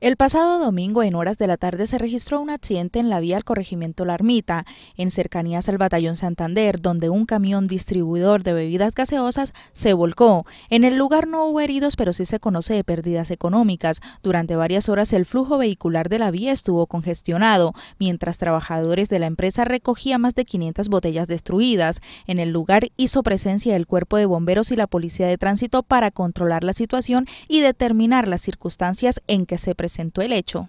El pasado domingo en horas de la tarde se registró un accidente en la vía al corregimiento La Ermita, en cercanías al batallón Santander, donde un camión distribuidor de bebidas gaseosas se volcó. En el lugar no hubo heridos, pero sí se conoce de pérdidas económicas. Durante varias horas el flujo vehicular de la vía estuvo congestionado, mientras trabajadores de la empresa recogían más de 500 botellas destruidas. En el lugar hizo presencia el cuerpo de bomberos y la policía de tránsito para controlar la situación y determinar las circunstancias en que se presentó presentó el hecho,